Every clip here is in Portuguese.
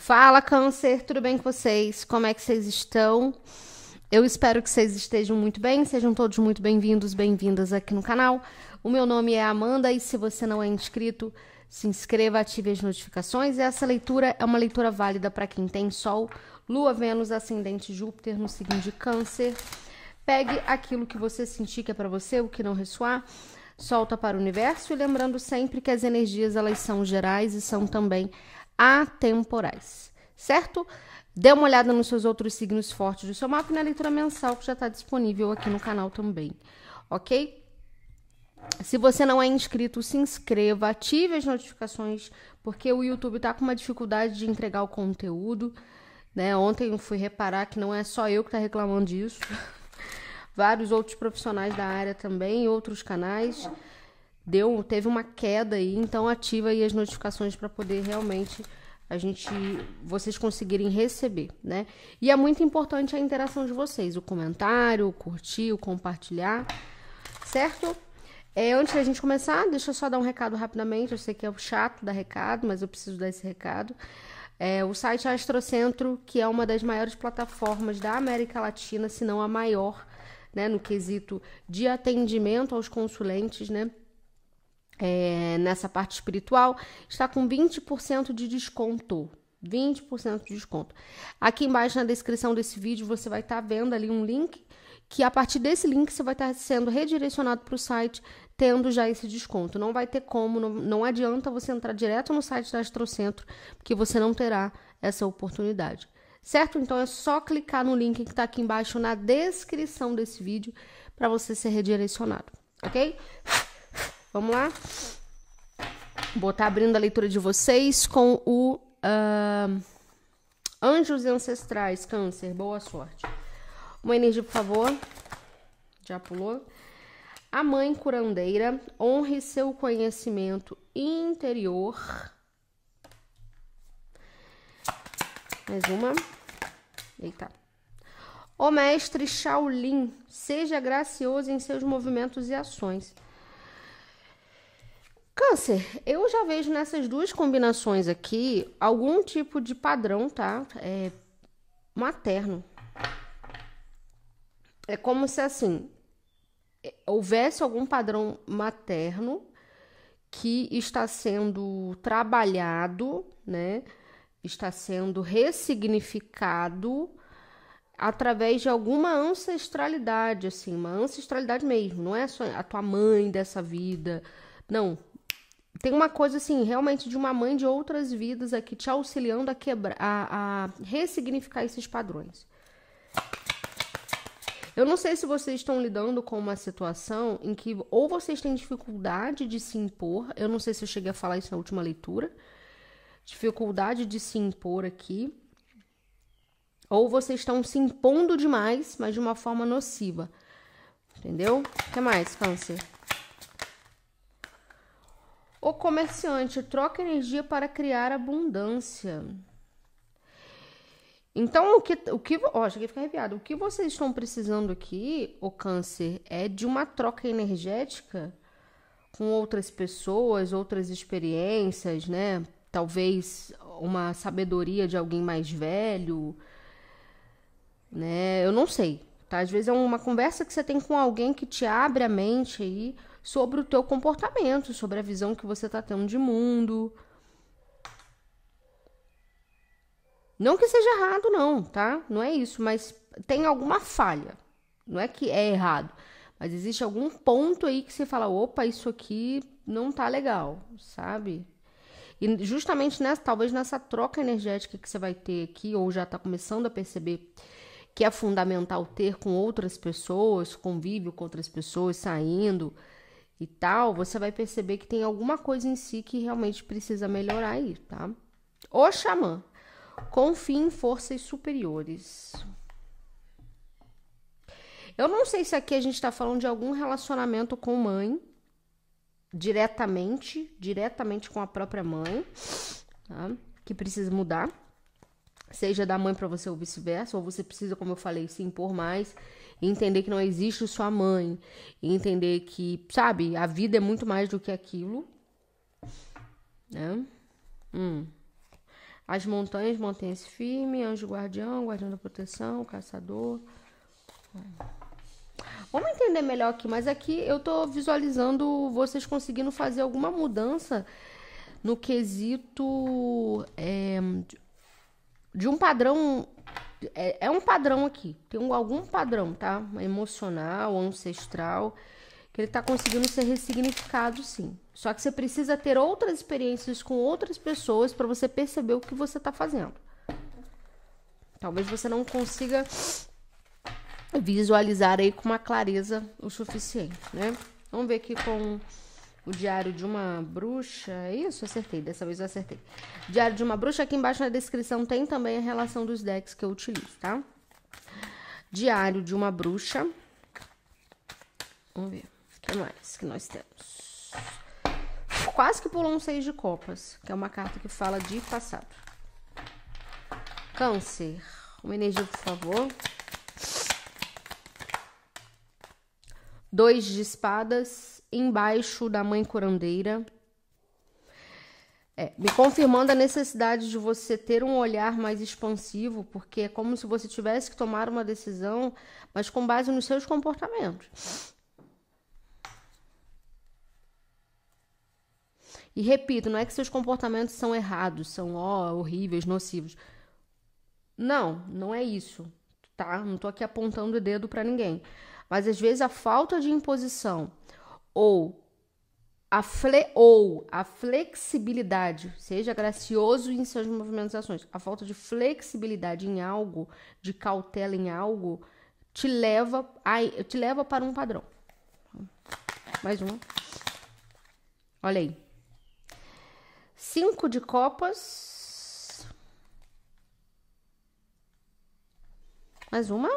Fala, Câncer, tudo bem com vocês? Como é que vocês estão? Eu espero que vocês estejam muito bem, sejam todos muito bem-vindos, bem-vindas aqui no canal. O meu nome é Amanda e se você não é inscrito, se inscreva, ative as notificações. Essa leitura é uma leitura válida para quem tem Sol, Lua, Vênus, Ascendente, Júpiter no signo de Câncer. Pegue aquilo que você sentir que é para você, o que não ressoar, solta para o universo e lembrando sempre que as energias elas são gerais e são também atemporais, certo? Dê uma olhada nos seus outros signos fortes do seu mapa e na leitura mensal que já está disponível aqui no canal também, ok? Se você não é inscrito, se inscreva, ative as notificações, porque o YouTube está com uma dificuldade de entregar o conteúdo. Né? Ontem eu fui reparar que não é só eu que está reclamando disso. Vários outros profissionais da área também, outros canais deu, teve uma queda aí, então ativa aí as notificações para poder realmente a gente vocês conseguirem receber, né? E é muito importante a interação de vocês, o comentário, o curtir, o compartilhar, certo? É, antes da gente começar, deixa eu só dar um recado rapidamente. Eu sei que é chato dar recado, mas eu preciso dar esse recado. É, o site Astrocentro, que é uma das maiores plataformas da América Latina, se não a maior, né, no quesito de atendimento aos consulentes, né? é, nessa parte espiritual está com 20% de desconto. 20% de desconto. Aqui embaixo na descrição desse vídeo você vai estar tá vendo ali um link que a partir desse link você vai estar sendo redirecionado para o site tendo já esse desconto. Não vai ter como, não, não adianta você entrar direto no site da Astrocentro, porque você não terá essa oportunidade. Certo? Então é só clicar no link que está aqui embaixo na descrição desse vídeo para você ser redirecionado, ok? Vamos lá? Vou estar tá abrindo a leitura de vocês com o uh, Anjos Ancestrais, Câncer. Boa sorte. Uma energia, por favor. Já pulou. A mãe curandeira, honre seu conhecimento interior. Mais uma. Eita. O mestre Shaolin, seja gracioso em seus movimentos e ações. Câncer, eu já vejo nessas duas combinações aqui algum tipo de padrão, tá? É, materno. É como se assim é, houvesse algum padrão materno que está sendo trabalhado, né? Está sendo ressignificado através de alguma ancestralidade, assim, uma ancestralidade mesmo. Não é só a tua mãe dessa vida, não tem uma coisa assim, realmente de uma mãe de outras vidas aqui te auxiliando a quebrar, a, a ressignificar esses padrões. Eu não sei se vocês estão lidando com uma situação em que ou vocês têm dificuldade de se impor, eu não sei se eu cheguei a falar isso na última leitura, dificuldade de se impor aqui, ou vocês estão se impondo demais, mas de uma forma nociva. Entendeu? O que mais, câncer? O comerciante troca energia para criar abundância. Então, o que. O que ó, cheguei a ficar arrepiado. O que vocês estão precisando aqui, o câncer, é de uma troca energética com outras pessoas, outras experiências, né? Talvez uma sabedoria de alguém mais velho, né? Eu não sei, tá? Às vezes é uma conversa que você tem com alguém que te abre a mente aí sobre o teu comportamento, sobre a visão que você está tendo de mundo. Não que seja errado, não, tá? Não é isso, mas tem alguma falha. Não é que é errado, mas existe algum ponto aí que você fala: opa, isso aqui não tá legal, sabe? E justamente nessa, talvez nessa troca energética que você vai ter aqui, ou já tá começando a perceber que é fundamental ter com outras pessoas, convívio com outras pessoas, saindo, e tal, você vai perceber que tem alguma coisa em si que realmente precisa melhorar aí, tá? O xamã. Confie em forças superiores. Eu não sei se aqui a gente está falando de algum relacionamento com mãe, diretamente, diretamente com a própria mãe, tá? que precisa mudar seja da mãe para você ou vice-versa, ou você precisa, como eu falei, se impor mais, entender que não existe sua mãe, entender que, sabe, a vida é muito mais do que aquilo, né? Hum. As montanhas, mantenha-se firme, anjo guardião, guardião da proteção, caçador. Vamos entender melhor aqui, mas aqui eu tô visualizando vocês conseguindo fazer alguma mudança no quesito é, de um padrão. É, é um padrão aqui. Tem um, algum padrão, tá? Emocional, ancestral, que ele tá conseguindo ser ressignificado, sim. Só que você precisa ter outras experiências com outras pessoas para você perceber o que você tá fazendo. Talvez você não consiga visualizar aí com uma clareza o suficiente, né? Vamos ver aqui com o Diário de uma Bruxa. É isso, acertei. Dessa vez eu acertei. Diário de uma Bruxa. Aqui embaixo na descrição tem também a relação dos decks que eu utilizo, tá? Diário de uma Bruxa. Vamos ver. O que mais que nós temos? Quase que pulou um seis de copas, que é uma carta que fala de passado. Câncer. Uma energia, por favor. Dois de espadas embaixo da mãe curandeira. É, me confirmando a necessidade de você ter um olhar mais expansivo, porque é como se você tivesse que tomar uma decisão, mas com base nos seus comportamentos. E repito, não é que seus comportamentos são errados, são ó, horríveis, nocivos. Não, não é isso, tá? Não tô aqui apontando o dedo para ninguém. Mas às vezes a falta de imposição ou a fle ou a flexibilidade, seja gracioso em seus movimentos e ações. A falta de flexibilidade em algo, de cautela em algo, te leva a, te leva para um padrão. Mais uma Olha aí. Cinco de copas. Mais uma.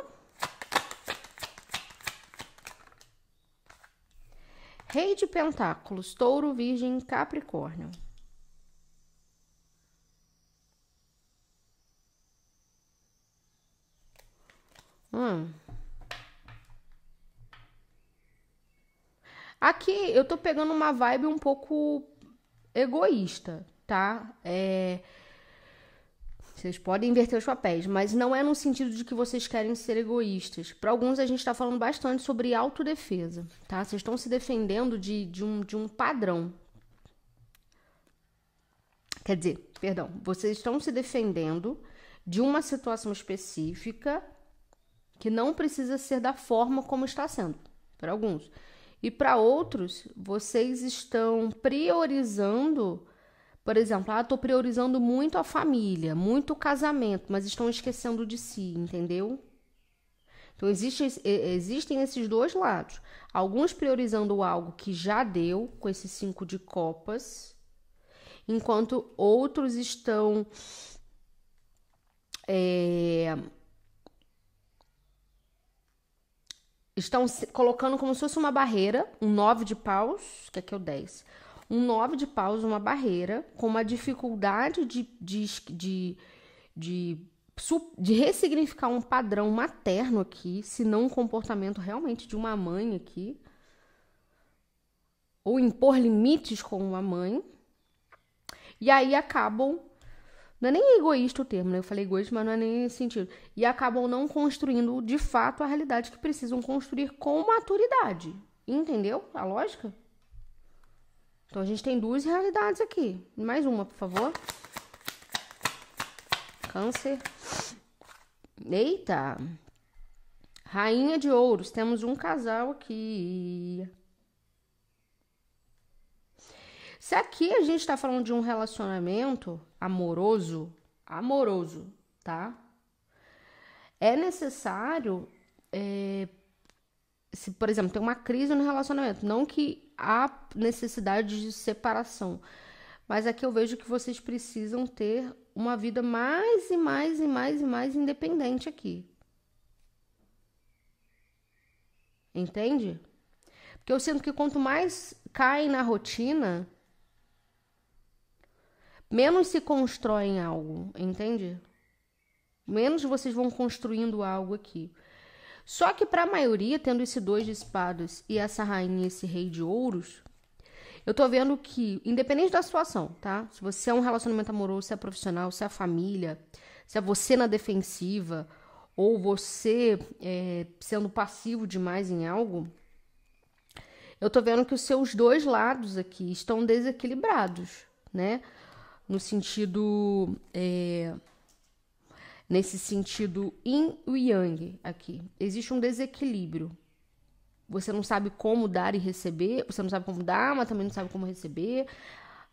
Rei de Pentáculos, Touro, Virgem, Capricórnio. Hum. Aqui eu tô pegando uma vibe um pouco egoísta, tá? É, vocês podem inverter os papéis, mas não é no sentido de que vocês querem ser egoístas. Para alguns, a gente está falando bastante sobre autodefesa, tá? Vocês estão se defendendo de, de, um, de um padrão. Quer dizer, perdão, vocês estão se defendendo de uma situação específica que não precisa ser da forma como está sendo, para alguns. E para outros, vocês estão priorizando por exemplo, ah, tô priorizando muito a família, muito o casamento, mas estão esquecendo de si, entendeu? Então existe, existem esses dois lados. Alguns priorizando algo que já deu com esses cinco de copas, enquanto outros estão é, estão colocando como se fosse uma barreira, um nove de paus, que aqui é, é o dez um nove de paus, uma barreira, com uma dificuldade de, de, de, de, de ressignificar um padrão materno aqui, se não um comportamento realmente de uma mãe aqui, ou impor limites com uma mãe, e aí acabam. Não é nem egoísta o termo, né? Eu falei egoísta, mas não é nem nesse sentido. E acabam não construindo de fato a realidade que precisam construir com maturidade. Entendeu a lógica? Então, a gente tem duas realidades aqui. Mais uma, por favor. Câncer. Eita! Rainha de Ouros. Temos um casal aqui. Se aqui a gente tá falando de um relacionamento amoroso, amoroso, tá? É necessário. É, se, por exemplo, tem uma crise no relacionamento. Não que há necessidade de separação. Mas aqui eu vejo que vocês precisam ter uma vida mais e mais e mais e mais independente aqui. Entende? Porque eu sinto que quanto mais caem na rotina, menos se constroem algo, entende? Menos vocês vão construindo algo aqui. Só que para a maioria, tendo esse dois de espadas e essa rainha, esse rei de ouros, eu tô vendo que, independente da situação, tá? Se você é um relacionamento amoroso, se é profissional, se é família, se é você na defensiva, ou você é, sendo passivo demais em algo, eu tô vendo que os seus dois lados aqui estão desequilibrados, né? No sentido. É, nesse sentido yin e yang aqui. Existe um desequilíbrio. Você não sabe como dar e receber, você não sabe como dar, mas também não sabe como receber.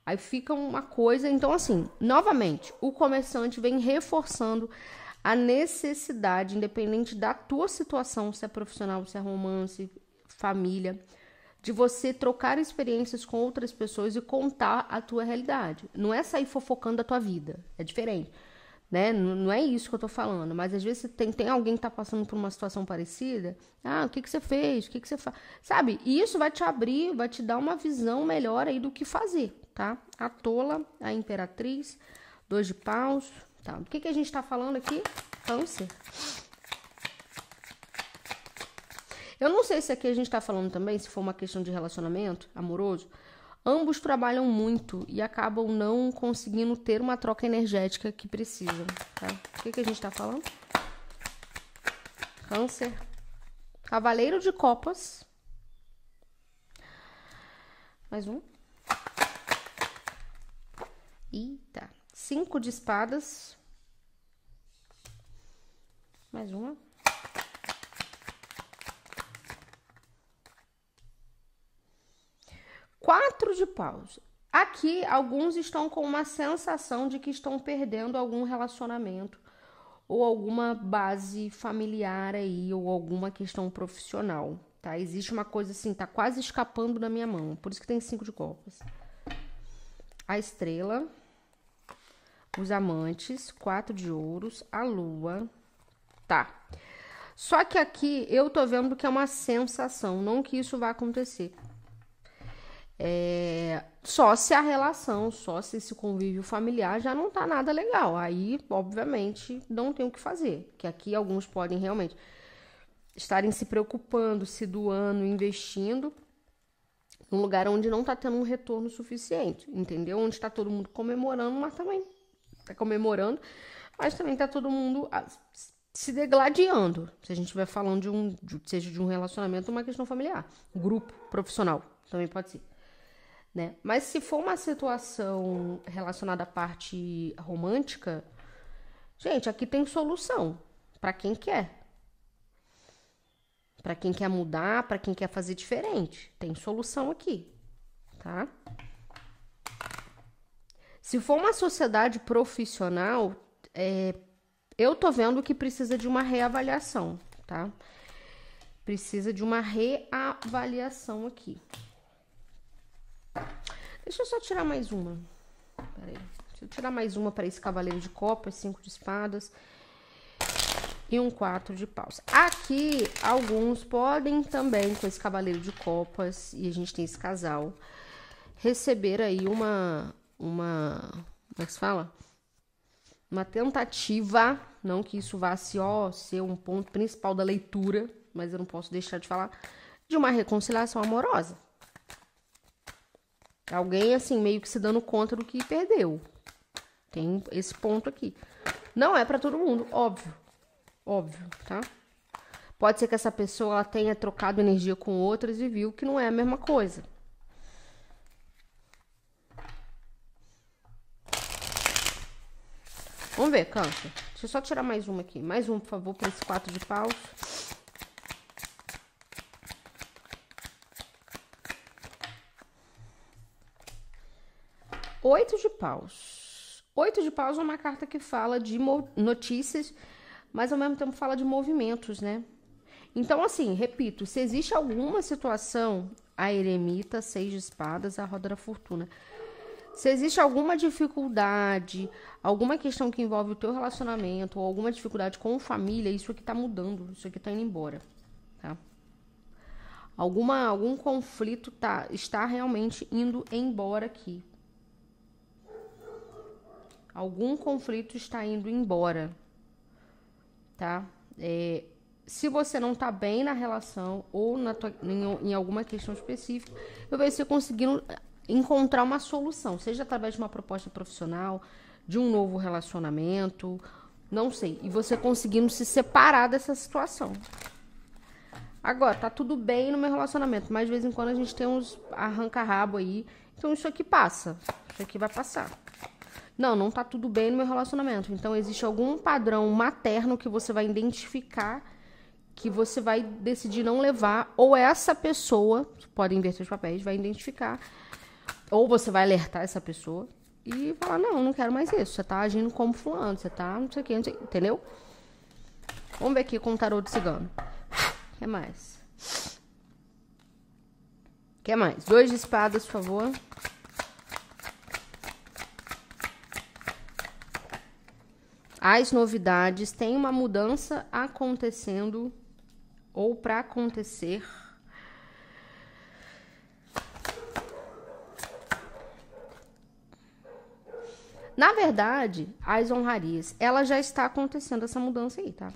Aí fica uma coisa. Então, assim, novamente, o comerciante vem reforçando a necessidade, independente da tua situação, se é profissional, se é romance, família, de você trocar experiências com outras pessoas e contar a tua realidade. Não é sair fofocando a tua vida, é diferente né? Não é isso que eu tô falando, mas às vezes tem, tem alguém que tá passando por uma situação parecida. Ah, o que que você fez? O que que você faz? Sabe? E isso vai te abrir, vai te dar uma visão melhor aí do que fazer, tá? A tola, a imperatriz, dois de paus, tá? O que que a gente tá falando aqui? Câncer. Eu não sei se aqui a gente tá falando também, se for uma questão de relacionamento amoroso, Ambos trabalham muito e acabam não conseguindo ter uma troca energética que precisam. Tá? O que, que a gente está falando? Câncer. Cavaleiro de Copas. Mais um. Eita. Cinco de espadas. Mais uma. de pausa. Aqui, alguns estão com uma sensação de que estão perdendo algum relacionamento ou alguma base familiar aí ou alguma questão profissional, tá? Existe uma coisa assim, tá quase escapando da minha mão. Por isso que tem cinco de copas. A estrela, os amantes, quatro de ouros, a lua, tá? Só que aqui eu tô vendo que é uma sensação, não que isso vai acontecer. É, só se a relação, só se esse convívio familiar já não tá nada legal. Aí, obviamente, não tem o que fazer. Que aqui alguns podem realmente estarem se preocupando, se doando, investindo num lugar onde não tá tendo um retorno suficiente, entendeu? Onde está todo mundo comemorando, mas também tá comemorando, mas também tá todo mundo ah, se degladiando. Se a gente vai falando de um, de, seja de um relacionamento, uma questão familiar, grupo, profissional, também pode ser né? Mas se for uma situação relacionada à parte romântica, gente, aqui tem solução para quem quer. Para quem quer mudar, para quem quer fazer diferente, tem solução aqui, tá? Se for uma sociedade profissional, é, eu tô vendo que precisa de uma reavaliação, tá? Precisa de uma reavaliação aqui. Deixa eu só tirar mais uma. Peraí. Deixa eu tirar mais uma para esse cavaleiro de copas, cinco de espadas e um quatro de paus. Aqui, alguns podem também, com esse cavaleiro de copas, e a gente tem esse casal, receber aí uma... uma como é que se fala? Uma tentativa, não que isso vá se, ó, ser um ponto principal da leitura, mas eu não posso deixar de falar, de uma reconciliação amorosa. Alguém, assim, meio que se dando conta do que perdeu. Tem esse ponto aqui. Não é para todo mundo, óbvio. Óbvio, tá? Pode ser que essa pessoa ela tenha trocado energia com outras e viu que não é a mesma coisa. Vamos ver, câncer. Deixa eu só tirar mais uma aqui. Mais um, por favor, para esse quatro de paus. Oito de paus. Oito de paus é uma carta que fala de notícias, mas ao mesmo tempo fala de movimentos, né? Então, assim, repito, se existe alguma situação, a eremita, seis de espadas, a roda da fortuna. Se existe alguma dificuldade, alguma questão que envolve o teu relacionamento, ou alguma dificuldade com família, isso aqui tá mudando, isso aqui tá indo embora, tá? Alguma, algum conflito tá, está realmente indo embora aqui algum conflito está indo embora, tá? É, se você não está bem na relação ou na tua, em, em, alguma questão específica, eu vejo você conseguindo encontrar uma solução, seja através de uma proposta profissional, de um novo relacionamento, não sei, e você conseguindo se separar dessa situação. Agora, tá tudo bem no meu relacionamento, mas de vez em quando a gente tem uns arranca-rabo aí, então isso aqui passa, isso aqui vai passar não, não tá tudo bem no meu relacionamento. Então existe algum padrão materno que você vai identificar que você vai decidir não levar ou essa pessoa, pode inverter os papéis, vai identificar ou você vai alertar essa pessoa e falar: "Não, não quero mais isso. Você tá agindo como fulano, você tá, não sei o que, entendeu? Vamos ver aqui com o tarô de cigano. O que mais? O que mais? Dois de espadas, por favor. as novidades, tem uma mudança acontecendo ou para acontecer. Na verdade, as honrarias, ela já está acontecendo essa mudança aí, tá?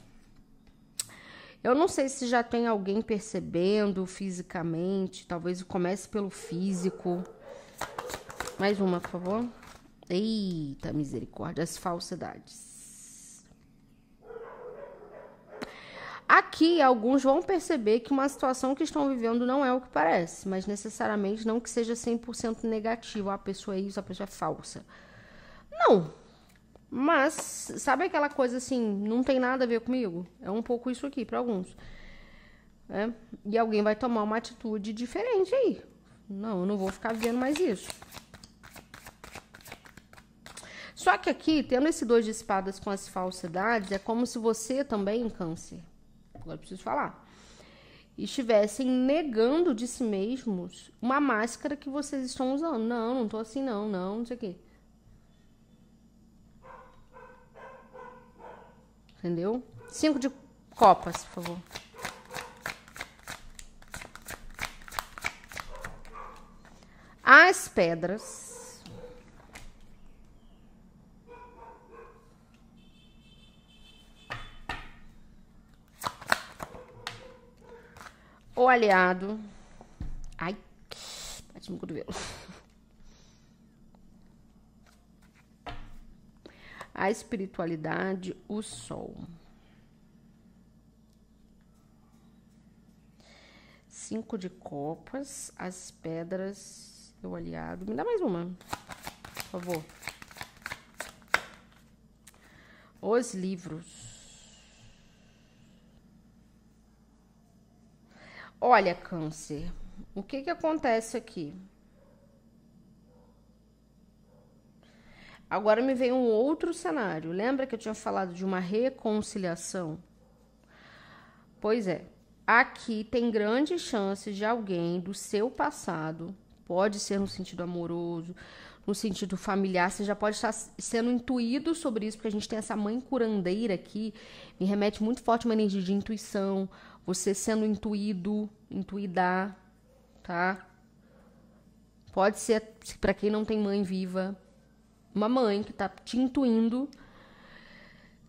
Eu não sei se já tem alguém percebendo fisicamente, talvez comece pelo físico. Mais uma, por favor. Eita misericórdia, as falsidades. Aqui, alguns vão perceber que uma situação que estão vivendo não é o que parece, mas necessariamente não que seja 100% negativo. Ah, a pessoa é isso, a pessoa é falsa. Não. Mas, sabe aquela coisa assim, não tem nada a ver comigo? É um pouco isso aqui para alguns. É? E alguém vai tomar uma atitude diferente aí. Não, eu não vou ficar vendo mais isso. Só que aqui, tendo esse dois de espadas com as falsidades, é como se você também, câncer, agora preciso falar, estivessem negando de si mesmos uma máscara que vocês estão usando. Não, não tô assim, não, não, não sei o quê. Entendeu? Cinco de copas, por favor. As pedras ou aliado. Ai, bate no cotovelo. A espiritualidade, o sol. Cinco de copas, as pedras, o aliado. Me dá mais uma, por favor. Os livros. Olha, câncer, o que que acontece aqui? Agora me vem um outro cenário. Lembra que eu tinha falado de uma reconciliação? Pois é, aqui tem grande chance de alguém do seu passado, pode ser no sentido amoroso, no sentido familiar, você já pode estar sendo intuído sobre isso, porque a gente tem essa mãe curandeira aqui, me remete muito forte uma energia de intuição, você sendo intuído, intuidar, tá? Pode ser para quem não tem mãe viva, uma mãe que tá te intuindo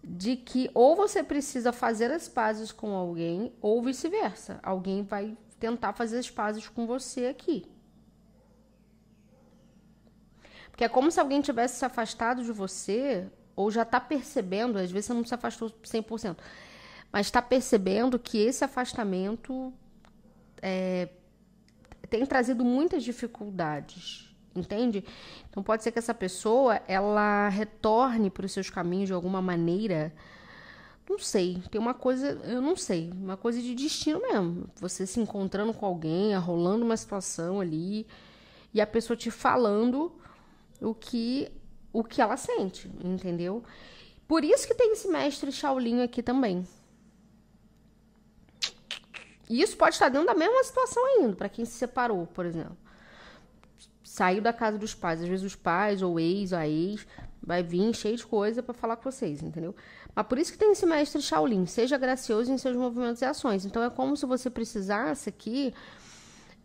de que ou você precisa fazer as pazes com alguém ou vice-versa. Alguém vai tentar fazer as pazes com você aqui. Porque é como se alguém tivesse se afastado de você ou já tá percebendo, às vezes você não se afastou 100% mas está percebendo que esse afastamento é, tem trazido muitas dificuldades, entende? Então pode ser que essa pessoa ela retorne para os seus caminhos de alguma maneira. Não sei, tem uma coisa, eu não sei, uma coisa de destino mesmo. Você se encontrando com alguém, rolando uma situação ali e a pessoa te falando o que o que ela sente, entendeu? Por isso que tem esse mestre Shaolin aqui também, e isso pode estar dentro da mesma situação ainda, para quem se separou, por exemplo. Saiu da casa dos pais, às vezes os pais ou ex, a ex, vai vir cheio de coisa para falar com vocês, entendeu? Mas por isso que tem esse mestre Shaolin, seja gracioso em seus movimentos e ações. Então é como se você precisasse aqui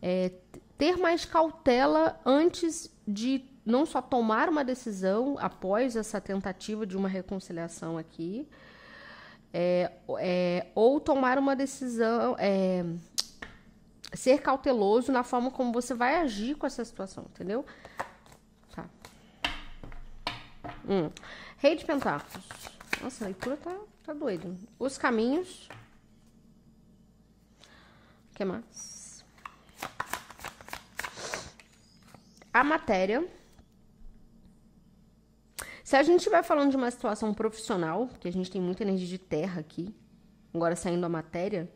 é, ter mais cautela antes de não só tomar uma decisão após essa tentativa de uma reconciliação aqui, é, é, ou tomar uma decisão, é, ser cauteloso na forma como você vai agir com essa situação, entendeu? Tá. Hum. Rei de Pentáculos. Nossa, a leitura tá, tá doida. Os caminhos. O que mais? A matéria se a gente estiver falando de uma situação profissional, que a gente tem muita energia de terra aqui, agora saindo a matéria,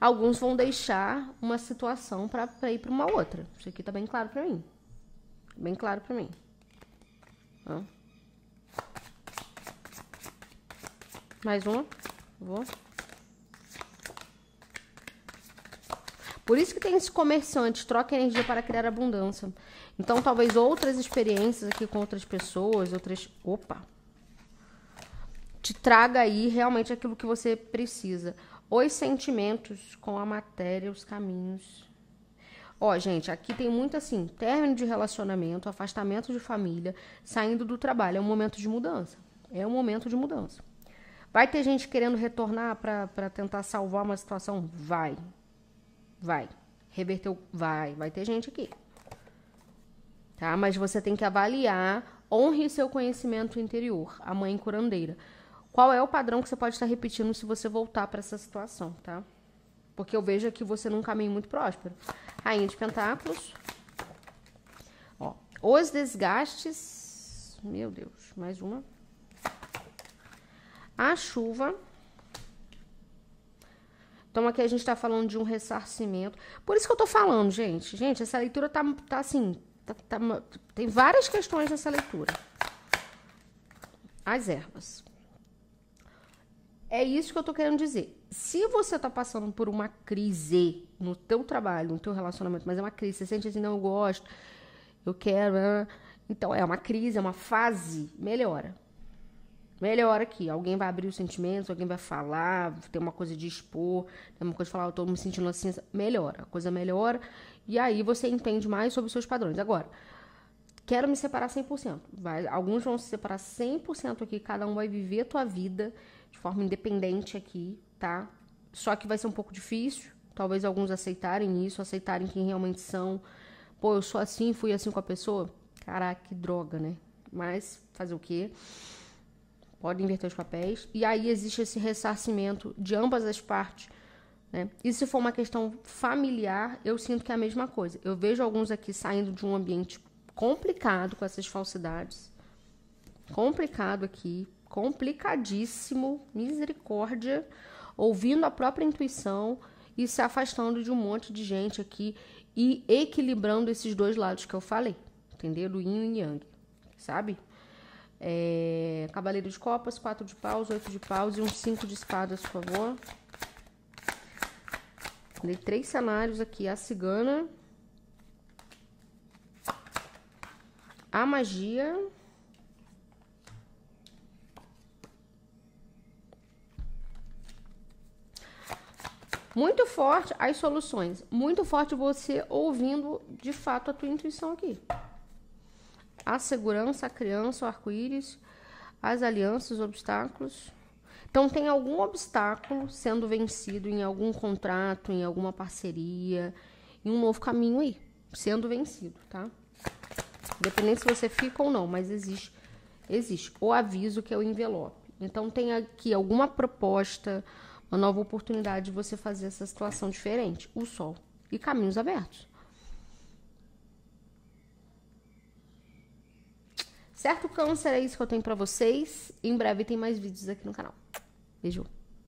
alguns vão deixar uma situação para ir para uma outra. Isso aqui tá bem claro para mim. Bem claro para mim. Mais uma. Vou. Por isso que tem esse comerciante, troca energia para criar abundância. Então, talvez outras experiências aqui com outras pessoas, outras. Opa! Te traga aí realmente aquilo que você precisa. Os sentimentos com a matéria, os caminhos. Ó, gente, aqui tem muito assim: término de relacionamento, afastamento de família, saindo do trabalho. É um momento de mudança. É um momento de mudança. Vai ter gente querendo retornar para tentar salvar uma situação? Vai. Vai. Reverteu, vai. Vai ter gente aqui. Tá? Mas você tem que avaliar, honre seu conhecimento interior, a mãe curandeira. Qual é o padrão que você pode estar repetindo se você voltar para essa situação, tá? Porque eu vejo aqui você num caminho muito próspero. Rainha de Pentáculos. Ó, os desgastes. Meu Deus, mais uma. A chuva então aqui a gente está falando de um ressarcimento. Por isso que eu estou falando, gente. Gente, essa leitura tá, tá assim. Tá, tá, tem várias questões nessa leitura. As ervas. É isso que eu estou querendo dizer. Se você está passando por uma crise no teu trabalho, no teu relacionamento, mas é uma crise, você sente assim, não, eu gosto, eu quero. Né? Então, é uma crise, é uma fase, melhora melhor aqui. Alguém vai abrir os sentimentos, alguém vai falar, tem uma coisa de expor, tem uma coisa de falar, eu tô me sentindo assim, melhora, a coisa melhora, e aí você entende mais sobre os seus padrões. Agora, quero me separar 100%. Vai, alguns vão se separar 100% aqui, cada um vai viver a tua vida de forma independente aqui, tá? Só que vai ser um pouco difícil, talvez alguns aceitarem isso, aceitarem quem realmente são. Pô, eu sou assim, fui assim com a pessoa. Caraca, que droga, né? Mas fazer o quê? Pode inverter os papéis. E aí existe esse ressarcimento de ambas as partes. Né? E se for uma questão familiar, eu sinto que é a mesma coisa. Eu vejo alguns aqui saindo de um ambiente complicado com essas falsidades. Complicado aqui, complicadíssimo, misericórdia, ouvindo a própria intuição e se afastando de um monte de gente aqui e equilibrando esses dois lados que eu falei, entendeu? Do yin e yang, sabe? É, cavaleiro de copas, quatro de paus, oito de paus e um cinco de espadas, por favor. Dei três cenários aqui. A cigana. A magia. Muito forte as soluções. Muito forte você ouvindo de fato a tua intuição aqui a segurança, a criança, o arco-íris, as alianças, os obstáculos. Então, tem algum obstáculo sendo vencido em algum contrato, em alguma parceria, em um novo caminho aí, sendo vencido, tá? Independente se você fica ou não, mas existe, existe. O aviso que é o envelope. Então, tem aqui alguma proposta, uma nova oportunidade de você fazer essa situação diferente. O sol e caminhos abertos. Certo, câncer? É isso que eu tenho para vocês. Em breve tem mais vídeos aqui no canal. Beijo.